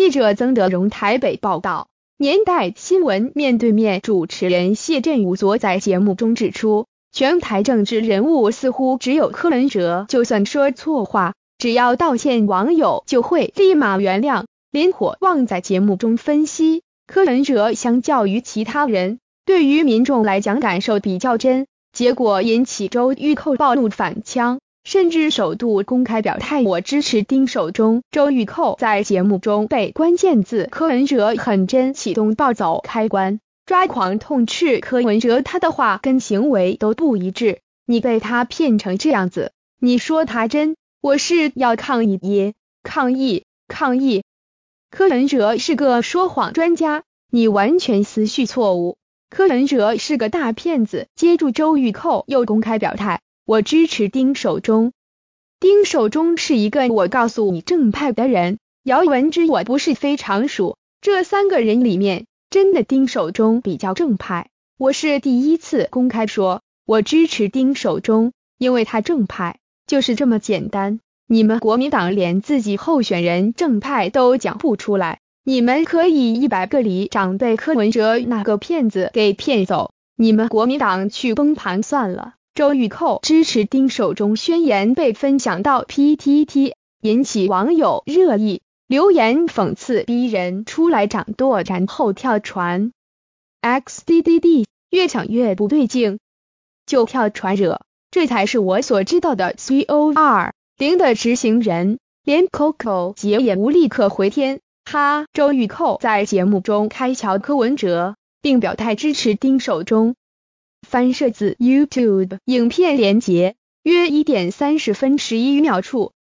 记者曾德荣台北报道，年代新闻面对面主持人谢振武昨在节目中指出，全台政治人物似乎只有柯文哲，就算说错话，只要道歉，网友就会立马原谅。林火旺在节目中分析，柯文哲相较于其他人，对于民众来讲感受比较真，结果引起周玉蔻暴怒反呛。甚至首度公开表态，我支持丁守中。周玉蔻在节目中被关键字柯文哲很真启动暴走开关，抓狂痛斥柯文哲，他的话跟行为都不一致。你被他骗成这样子，你说他真，我是要抗议耶！抗议！抗议！柯文哲是个说谎专家，你完全思绪错误。柯文哲是个大骗子，接住周玉蔻又公开表态。我支持丁守中，丁守中是一个我告诉你正派的人，姚文之我不是非常熟。这三个人里面，真的丁守中比较正派。我是第一次公开说，我支持丁守中，因为他正派，就是这么简单。你们国民党连自己候选人正派都讲不出来，你们可以一百个里长被柯文哲那个骗子给骗走，你们国民党去崩盘算了。周玉蔻支持丁守中宣言被分享到 PTT，引起网友热议，留言讽刺逼人出来掌舵，然后跳船。XDDD 越想越不对劲，就跳船惹，这才是我所知道的 COR 零的执行人。连 Coco 节也无力可回天。哈，周玉蔻在节目中开桥柯文哲，并表态支持丁守中。翻摄自 YouTube 影片连接，约一点三十分十一秒处。